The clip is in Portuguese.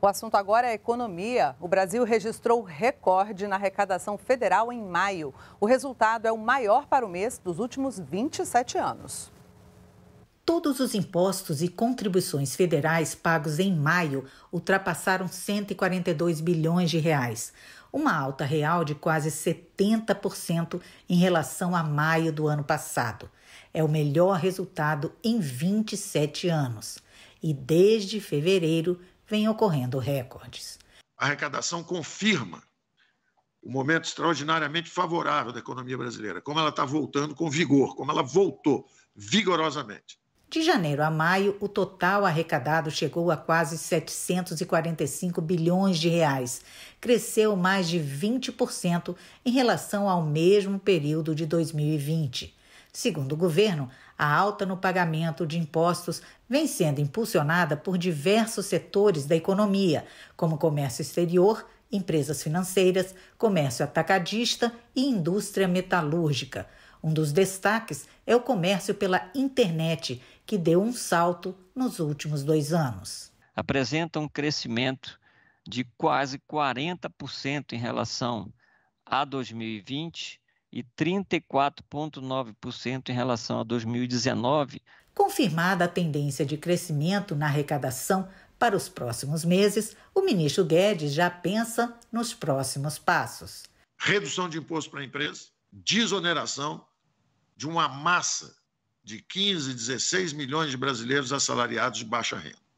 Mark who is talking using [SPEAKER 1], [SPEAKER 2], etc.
[SPEAKER 1] O assunto agora é economia. O Brasil registrou recorde na arrecadação federal em maio. O resultado é o maior para o mês dos últimos 27 anos. Todos os impostos e contribuições federais pagos em maio ultrapassaram 142 bilhões de reais, uma alta real de quase 70% em relação a maio do ano passado. É o melhor resultado em 27 anos. E desde fevereiro vem ocorrendo recordes.
[SPEAKER 2] A arrecadação confirma o momento extraordinariamente favorável da economia brasileira, como ela está voltando com vigor, como ela voltou vigorosamente.
[SPEAKER 1] De janeiro a maio, o total arrecadado chegou a quase 745 bilhões de reais, cresceu mais de 20% em relação ao mesmo período de 2020. Segundo o governo, a alta no pagamento de impostos vem sendo impulsionada por diversos setores da economia, como comércio exterior, empresas financeiras, comércio atacadista e indústria metalúrgica. Um dos destaques é o comércio pela internet, que deu um salto nos últimos dois anos.
[SPEAKER 3] Apresenta um crescimento de quase 40% em relação a 2020 e 34,9% em relação a 2019.
[SPEAKER 1] Confirmada a tendência de crescimento na arrecadação para os próximos meses, o ministro Guedes já pensa nos próximos passos.
[SPEAKER 2] Redução de imposto para a empresa, desoneração de uma massa de 15, 16 milhões de brasileiros assalariados de baixa renda.